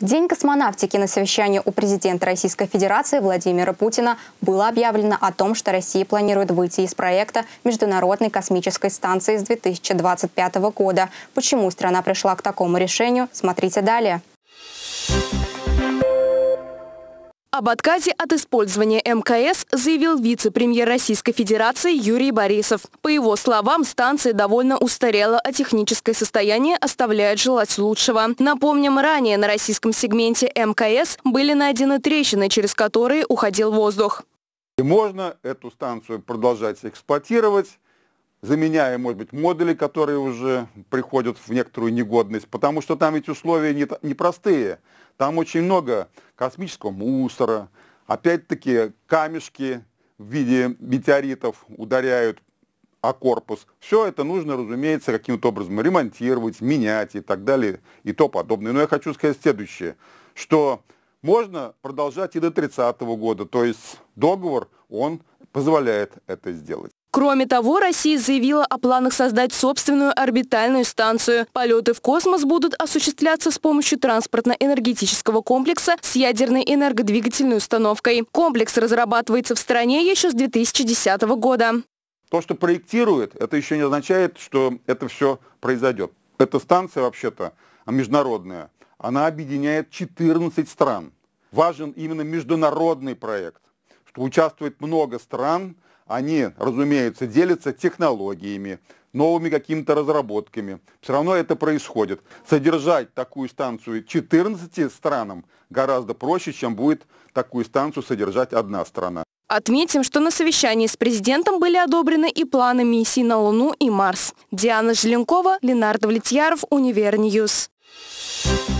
В день космонавтики на совещании у президента Российской Федерации Владимира Путина было объявлено о том, что Россия планирует выйти из проекта Международной космической станции с 2025 года. Почему страна пришла к такому решению, смотрите далее. Об отказе от использования МКС заявил вице-премьер Российской Федерации Юрий Борисов. По его словам, станция довольно устарела, а техническое состояние оставляет желать лучшего. Напомним, ранее на российском сегменте МКС были найдены трещины, через которые уходил воздух. И можно эту станцию продолжать эксплуатировать, заменяя, может быть, модули, которые уже приходят в некоторую негодность, потому что там ведь условия непростые. Не там очень много космического мусора, опять-таки камешки в виде метеоритов ударяют о корпус. Все это нужно, разумеется, каким-то образом ремонтировать, менять и так далее и то подобное. Но я хочу сказать следующее, что можно продолжать и до 30 -го года, то есть договор, он позволяет это сделать. Кроме того, Россия заявила о планах создать собственную орбитальную станцию. Полеты в космос будут осуществляться с помощью транспортно-энергетического комплекса с ядерной энергодвигательной установкой. Комплекс разрабатывается в стране еще с 2010 года. То, что проектирует, это еще не означает, что это все произойдет. Эта станция вообще-то международная. Она объединяет 14 стран. Важен именно международный проект, что участвует много стран – они, разумеется, делятся технологиями, новыми какими-то разработками. Все равно это происходит. Содержать такую станцию 14 странам гораздо проще, чем будет такую станцию содержать одна страна. Отметим, что на совещании с президентом были одобрены и планы миссий на Луну и Марс. Диана Желенкова, Ленардо Влетьяров, Универньюз. Thank